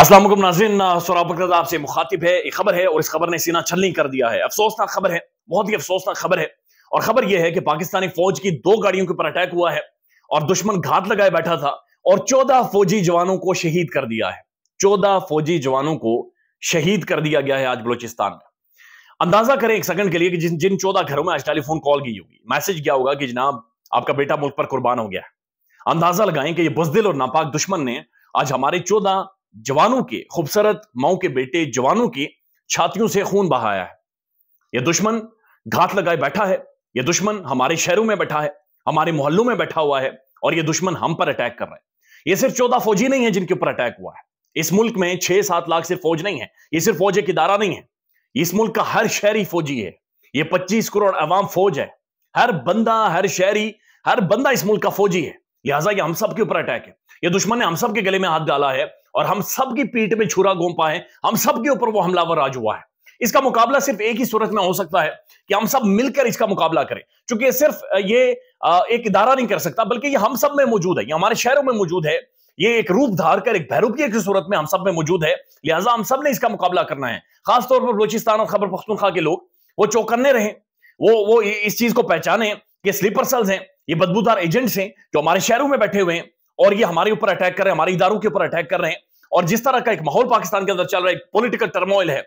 असलम नाजिन सौरभ आपसे मुखातिब है एक खबर है और इस खबर ने सीना छलनी कर दिया है अफसोसनाक खबर है बहुत ही अफसोसनाक खबर है और खबर यह है कि पाकिस्तानी फौज की दो गाड़ियों के ऊपर अटैक हुआ है और दुश्मन घात लगाए बैठा था और चौदह फौजी जवानों को शहीद कर दिया है चौदह फौजी जवानों को शहीद कर दिया गया है आज बलोचिस्तान में अंदाजा करें एक सेकंड के लिए कि जिन जिन चौदह घरों में आज टेलीफोन कॉल की होगी मैसेज क्या होगा कि जनाब आपका बेटा मुल्क पर कुर्बान हो गया है अंदाजा लगाएं कि ये बुजदिल और नापाक दुश्मन ने आज हमारे चौदह जवानों के खूबसूरत माओ के बेटे जवानों की छातियों से खून बहाया है यह दुश्मन घात लगाए बैठा है यह दुश्मन हमारे शहरों में बैठा है हमारे मोहल्लों में बैठा हुआ है और यह दुश्मन हम पर अटैक कर रहा है यह सिर्फ चौदह फौजी नहीं है जिनके ऊपर अटैक हुआ है इस मुल्क में छह सात लाख सिर्फ फौज नहीं है यह सिर्फ फौज एक इदारा नहीं है इस मुल्क का हर शहरी फौजी है ये पच्चीस करोड़ अवाम फौज है हर बंदा हर शहरी हर बंदा इस मुल्क का फौजी है लिहाजा ये हम सबके ऊपर अटैक है ये दुश्मन ने हम सबके गले में हाथ डाला है और हम सबकी पीठ में छुरा गोंपा है हम सबके ऊपर वो हमलावर आज हुआ है इसका मुकाबला सिर्फ एक ही सूरत में हो सकता है कि हम सब मिलकर इसका मुकाबला करें क्योंकि सिर्फ ये एक इदारा नहीं कर सकता बल्कि ये हम सब में मौजूद है ये हमारे शहरों में मौजूद है ये एक रूप धार कर एक भैरूप की सूरत में हम सब में मौजूद है लिहाजा हम सब ने इसका मुकाबला करना है खासतौर पर बलोचिस्तान और खबर पख्तुनखा के लोग वो चौकन्ने रहे वो वो इस चीज को पहचाने कि स्लीपर सेल्स हैं ये बदबूदार एजेंट्स हैं जो हमारे शहरों में बैठे हुए हैं और ये हमारे ऊपर अटैक कर रहे हैं हमारे इदारों के ऊपर अटैक कर रहे हैं और जिस तरह का एक माहौल पाकिस्तान के अंदर चल रहा है एक पोलिटिकल टर्मोइल है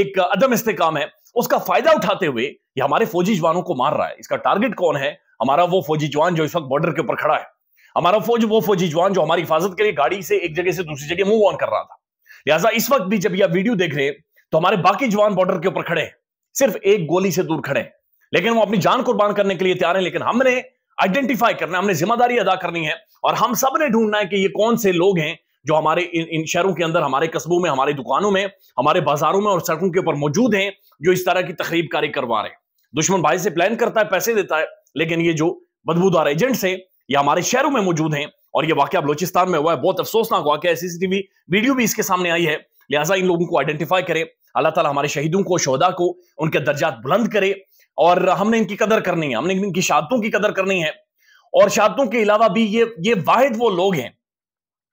एक अदम इस्तेकाम है उसका फायदा उठाते हुए ये हमारे फौजी जवानों को मार रहा है इसका टारगेट कौन है हमारा वो फौजी जवान जो इस वक्त बॉर्डर के ऊपर खड़ा है हमारा फौज वो फौजी जवान जो हमारी हिफाजत के लिए गाड़ी से एक जगह से दूसरी जगह मूव ऑन कर रहा था लिहाजा इस वक्त भी जब यह वीडियो देख रहे हैं तो हमारे बाकी जवान बॉर्डर के ऊपर खड़े हैं सिर्फ एक गोली से दूर खड़े हैं लेकिन वो अपनी जान कुर्बान करने के लिए तैयार हैं लेकिन हमने आइडेंटिफाई करना है हमने जिम्मेदारी अदा करनी है और हम सब ने ढूंढना है कि ये कौन से लोग हैं जो हमारे इन, इन शहरों के अंदर हमारे कस्बों में हमारे दुकानों में हमारे बाजारों में और सड़कों के ऊपर मौजूद हैं जो इस तरह की तकरीब कारी करवा रहे हैं दुश्मन भाई से प्लान करता है पैसे देता है लेकिन ये जो बदबूदार एजेंट्स हैं ये हमारे शहरों में मौजूद हैं और ये वाक्य बलोचिस्तान में हुआ है बहुत अफसोसनाक वाक्य है सीसीटीवी वीडियो भी इसके सामने आई है लिहाजा इन लोगों को आइडेंटिफाई करें अल्लाह ताला हमारे शहीदों को शोदा को उनके दर्जात बुलंद करे और हमने इनकी कदर करनी है हमने इनकी शादतों की कदर करनी है और शादतों के अलावा भी ये ये वाहिद वो लोग हैं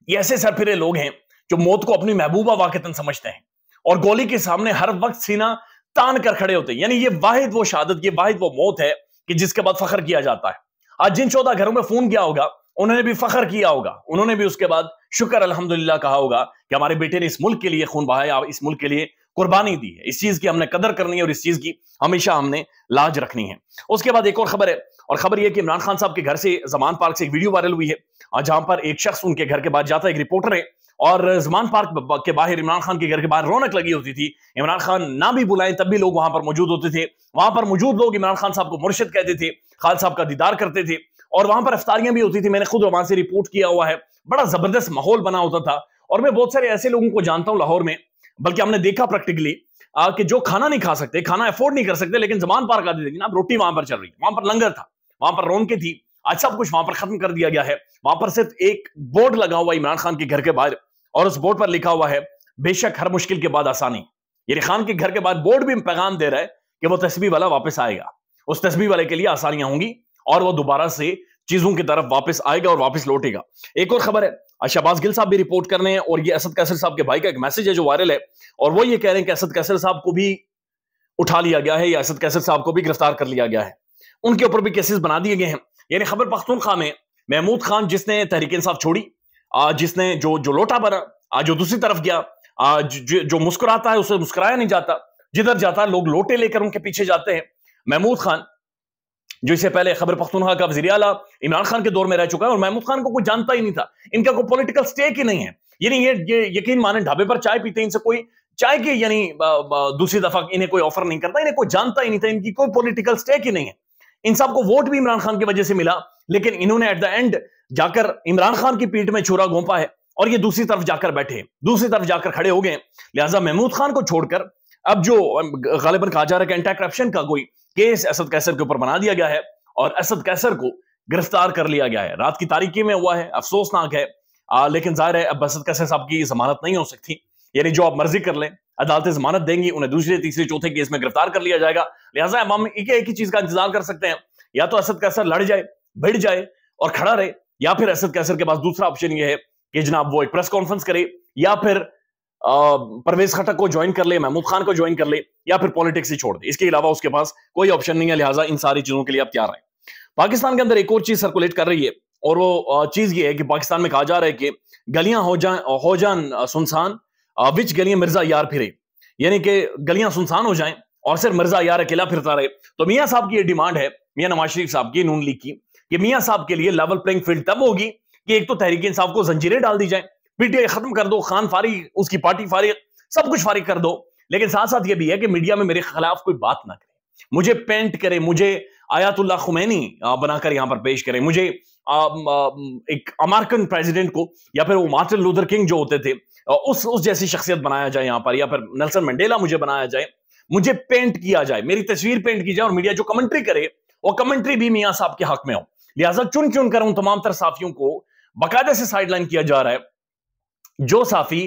ये ऐसे सरफिरे लोग हैं जो मौत को अपनी महबूबा वाकता समझते हैं और गोली के सामने हर वक्त सीना तान कर खड़े होते हैं यानी ये वाहिद वो शहादत ये वाहिद वो मौत है कि जिसके बाद फख्र किया जाता है आज जिन चौदह घरों में फोन किया होगा उन्होंने भी फख्र किया होगा उन्होंने भी उसके बाद शुक्र अलहमदुल्ला कहा होगा कि हमारे बेटे ने इस मुल्क के लिए खून बहाया इस मुल्क के लिए कुर्बानी दी है इस चीज की हमने कदर करनी है और इस चीज की हमेशा हमने लाज रखनी है उसके बाद एक और खबर है और खबर यह कि इमरान खान साहब के घर से जमान पार्क से एक वीडियो वायरल हुई है जहां पर एक शख्स उनके घर के बाद जाता है एक रिपोर्टर है और जमान पार्क के बाहर इमरान खान के घर के बाहर रौनक लगी होती थी इमरान खान ना भी बुलाएं तब भी लोग वहां पर मौजूद होते थे वहां पर मौजूद लोग इमरान खान साहब को मुर्शद कहते थे खान साहब का दीदार करते थे और वहां पर अफ्तारियां भी होती थी मैंने खुद वहां से रिपोर्ट किया हुआ है बड़ा जबरदस्त माहौल बना होता था और मैं बहुत सारे ऐसे लोगों को जानता हूँ लाहौर में बल्कि हमने देखा प्रैक्टिकली कि जो खाना नहीं खा सकते खाना अफोर्ड नहीं कर सकते लेकिन जमान पार कर देते जनाब रोटी वहां पर चल रही है वहां पर लंगर था वहां पर रोनके थी आज सब कुछ वहां पर खत्म कर दिया गया है वहां पर सिर्फ एक बोर्ड लगा हुआ इमरान खान के घर के बाहर और उस बोर्ड पर लिखा हुआ है बेशक हर मुश्किल के बाद आसानी यानी खान के घर के बाद बोर्ड भी पैगाम दे रहा है कि वो तस्वीर वाला वापस आएगा उस तस्वीर वाले के लिए आसानियां होंगी और वो दोबारा से चीजों की तरफ वापस आएगा और वापस लौटेगा एक और खबर है शहबाज अच्छा, गिल साहब भी रिपोर्ट कर रहे हैं और ये असद कैसर साहब के भाई का एक मैसेज है जो वायरल है और वो ये कह रहे हैं कि असद कैसर साहब को भी उठा लिया गया है या असद कैसर साहब को भी गिरफ्तार कर लिया गया है उनके ऊपर भी केसेस बना दिए गए हैं यानी खबर खान में महमूद खान जिसने तहरीक इंसाफ छोड़ी जिसने जो जो लोटा भरा आज जो दूसरी तरफ गया जो, जो मुस्कुराता है उसे मुस्कुराया नहीं जाता जिधर जाता है लोग लोटे लेकर उनके पीछे जाते हैं महमूद खान जो इससे पहले खबर पख्तूनहा का वजी अला इमरान खान के दौर में रह चुका है और महमूद खान को कोई जानता ही नहीं था इनका कोई पोलिटिकल स्टेक ही नहीं है यानी ये ये यकीन माने ढाबे पर चाय पीते इनसे कोई चाय की यानी दूसरी दफा इन्हें कोई ऑफर नहीं करता इन्हें कोई जानता ही नहीं था इनकी कोई पोलिटिकल स्टेक ही नहीं है इन सबको वोट भी इमरान खान की वजह से मिला लेकिन इन्होंने एट द एंड जाकर इमरान खान की पीठ में छुरा घोंपा है और ये दूसरी तरफ जाकर बैठे दूसरी तरफ जाकर खड़े हो गए लिहाजा महमूद खान को छोड़कर अब जो गालिबन कहा जा रहा है कि एंटा करप्शन का कोई केस असद कैसर के ऊपर बना दिया गया है और असद कैसर को गिरफ्तार कर लिया गया है रात की तारीखी में हुआ है अफसोसनाक है आ, लेकिन जाहिर है अब असद कैसर साहब की जमानत नहीं हो सकती यानी जो आप मर्जी कर लें अदालतें जमानत देंगी उन्हें दूसरे तीसरे चौथे केस में गिरफ्तार कर लिया जाएगा लिहाजा हम एक ही चीज का इंतजार कर सकते हैं या तो असद कैसर लड़ जाए भिड़ जाए और खड़ा रहे या फिर असद कैसर के पास दूसरा ऑप्शन ये है कि जनाब वो एक प्रेस कॉन्फ्रेंस करे या फिर परवेज खटक को ज्वाइन कर ले महमूद खान को ज्वाइन कर ले या फिर पॉलिटिक्स ही छोड़ दे इसके अलावा उसके पास कोई ऑप्शन नहीं है लिहाजा इन सारी चीजों के लिए आप तैयार हैं पाकिस्तान के अंदर एक और चीज सर्कुलेट कर रही है और वो चीज ये है कि पाकिस्तान में कहा जा रहा है कि गलियां हो जाए हो जान सुनसान विच गलियां मिर्जा यार फिरे यानी कि गलियां सुनसान हो जाएं और सिर्फ मिर्जा यार अकेला फिरता रहे तो मियाँ साहब की ये डिमांड है मियाँ नवाज शरीफ साहब की नून लीग की कि मियाँ साहब के लिए लेवल प्लेइंग फील्ड तब होगी कि एक तो तहरीक इंसाफ को जंजीरें डाल दी जाए पीटीआई खत्म कर दो खान फारी उसकी पार्टी फारी सब कुछ फारी कर दो लेकिन साथ साथ ये भी है कि मीडिया में मेरे खिलाफ कोई बात ना करे मुझे पेंट करे मुझे आयातुल्ला खुमैनी बनाकर यहां पर पेश करें मुझे एक अमेरिकन प्रेसिडेंट को या फिर वो मार्टिन लूथर किंग जो होते थे उस उस जैसी शख्सियत बनाया जाए यहां पर या फिर नेल्सन मंडेला मुझे बनाया जाए मुझे पेंट किया जाए मेरी तस्वीर पेंट की जाए और मीडिया जो कमेंट्री करे वो कमेंट्री भी मियाँ साहब के हक में हो लिहाजा चुन चुन कर उन तमाम तरसाफियों को बाकायदे से साइडलाइन किया जा रहा है जो साफी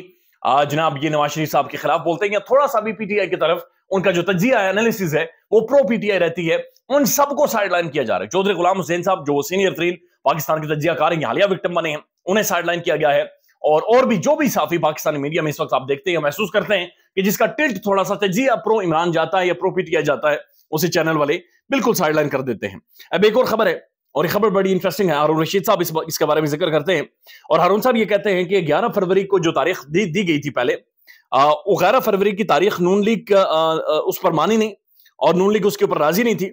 जनाब ये नवाज शरीफ साहब के खिलाफ बोलते हैं या थोड़ा सा भी पीटीआई की तरफ उनका जो तजिया एनालिसिस है वो प्रो पीटीआई रहती है उन सबको साइडलाइन किया जा रहा है चौधरी गुलाम हुसैन साहब जो सीनियर तरीन पाकिस्तान के तजियाकार हैं हालिया विक्टम बने हैं उन्हें साइडलाइन किया गया है और और भी जो भी साफी पाकिस्तानी मीडिया में इस वक्त आप देखते हैं महसूस करते हैं कि जिसका टिल्ट थोड़ा सा तजिया प्रो इमरान जाता है या प्रो पीटीआई जाता है उसे चैनल वाले बिल्कुल साइडलाइन कर देते हैं अब एक और खबर है और ये खबर बड़ी इंटरेस्टिंग है हारून रशीद साहब इस, इसके बारे में जिक्र करते हैं और हारून साहब ये कहते हैं कि 11 फरवरी को जो तारीख दी, दी गई थी पहले ग्यारह फरवरी की तारीख नून लीग उस पर मानी नहीं और नून लीग उसके ऊपर राजी नहीं थी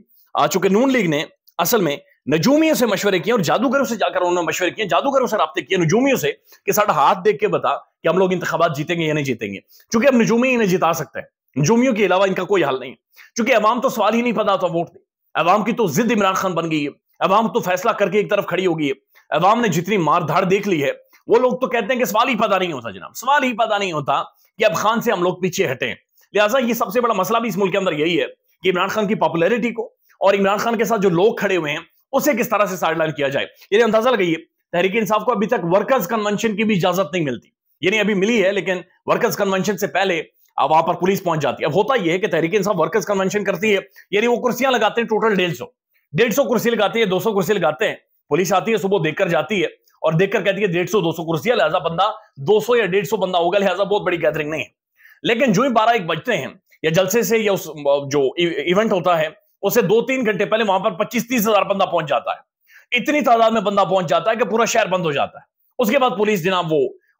चूंकि नून लीग ने असल में नजूमियों से मशवरे किए और जादूगरों से जाकर उन्होंने मशवरे किए जादूगरों से रबते किए नजूमियों से कि साढ़ा हाथ देख के बता कि हम लोग इंतबात जीतेंगे या नहीं जीतेंगे चूंकि अब नजूमी इन्हें जिता सकते हैं नजूमियों के अलावा इनका कोई हल नहीं है चूंकि अवाम तो सवाल ही नहीं पता था वोट दे अवाम की तो जिद इमरान खान बन गई है अवाम तो फैसला करके एक तरफ खड़ी होगी अवाम ने जितनी मार धाड़ देख ली है वो लोग तो कहते हैं कि सवाल ही पता नहीं होता जनाब सवाल ही पता नहीं होता कि अब खान से हम लोग पीछे हटें लिहाजा ये सबसे बड़ा मसला भी इस मुल्क के अंदर यही है कि इमरान खान की पॉपुलरिटी को और इमरान खान के साथ जो लोग खड़े हुए हैं उसे किस तरह से साइडलाइन किया जाए यानी अंदाजा लगाइए तहरीक इंसाफ को अभी तक वर्कर्स कन्वेंशन की भी इजाजत नहीं मिलती यानी अभी मिली है लेकिन वर्कर्स कन्वेंशन से पहले अब वहां पर पुलिस पहुंच जाती है अब होता यह है कि तहरीक इंसाफ वर्कर्स कन्वेंशन करती है यानी वो कुर्सियां लगाते हैं टोटल डेढ़ सौ डेढ़ सौ कुर्सी लगाते हैं दो सौ कुर्सी लगाते हैं पुलिस आती है सुबह देखकर जाती है और देखकर कहती है डेढ़ सौ दो सौ कुर्सी लिहाजा बंदा दो सौ या डेढ़ सौ बंदा होगा लिहाजा बहुत बड़ी गैदरिंग नहीं है लेकिन जो ही बारह एक बजते हैं या जलसे से या उस जो इवेंट e, होता है उससे दो तीन घंटे पहले वहां पर पच्चीस तीस हजार बंदा पहुंच जाता है इतनी तादाद में बंदा पहुंच जाता है कि पूरा शहर बंद हो जाता है उसके बाद पुलिस जनाब वो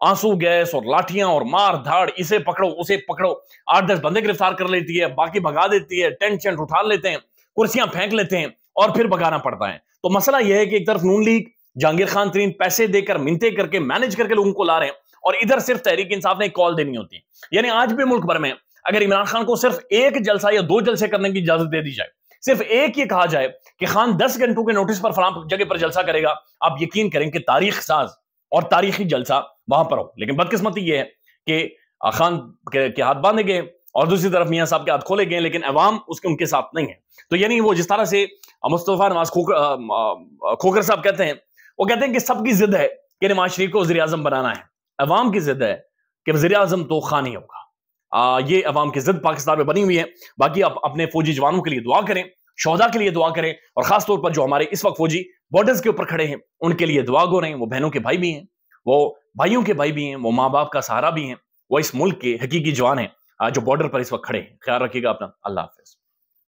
आंसू गैस और लाठियां और मार धाड़ इसे पकड़ो उसे पकड़ो आठ दस बंदे गिरफ्तार कर लेती है बाकी भगा देती है टेंट शेंट उठा लेते हैं कुर्सियां फेंक लेते हैं और फिर भगाना पड़ता है तो मसला यह है कि एक तरफ नून लीग जहांगीर खान तरीन पैसे देकर मिनते करके मैनेज करके लोगों को ला रहे हैं और इधर सिर्फ तहरीक इंसाफ ने कॉल देनी होती है यानी आज भी मुल्क भर में अगर इमरान खान को सिर्फ एक जलसा या दो जलसे करने की इजाजत दे दी जाए सिर्फ एक ये कहा जाए कि खान दस घंटों के नोटिस पर फलाम जगह पर जलसा करेगा आप यकीन करें कि तारीख साज और तारीखी जलसा वहां पर हो लेकिन बदकिस्मती यह है कि खान के, के हाथ बांधे गए और दूसरी तरफ मियाँ साहब के हाथ खोले गए लेकिन अवाम उसके उनके साथ नहीं है तो यानी वो जिस तरह से मुस्तफ़ा नवाज खोकर खोकर साहब कहते हैं वो कहते हैं कि सबकी जिद है कि नवाज शरीफ को वजी अजम बनाना है अवाम की जिद है कि वजी अजम तो खा नहीं होगा आ, ये अवाम की जिद पाकिस्तान में बनी हुई है बाकी आप अपने फौजी जवानों के लिए दुआ करें शहदा के लिए दुआ करें और खासतौर पर जो हमारे इस वक्त फौजी बॉर्डर्स के ऊपर खड़े हैं उनके लिए दुआ गो रहे हैं वो बहनों के भाई भी हैं वो भाइयों के भाई भी हैं वो माँ बाप का सहारा भी हैं वो इस मुल्क के हकीकी जवान हैं जो बॉर्डर पर इस वक्त खड़े हैं ख्याल रखिएगा अपना अल्लाह हाफिज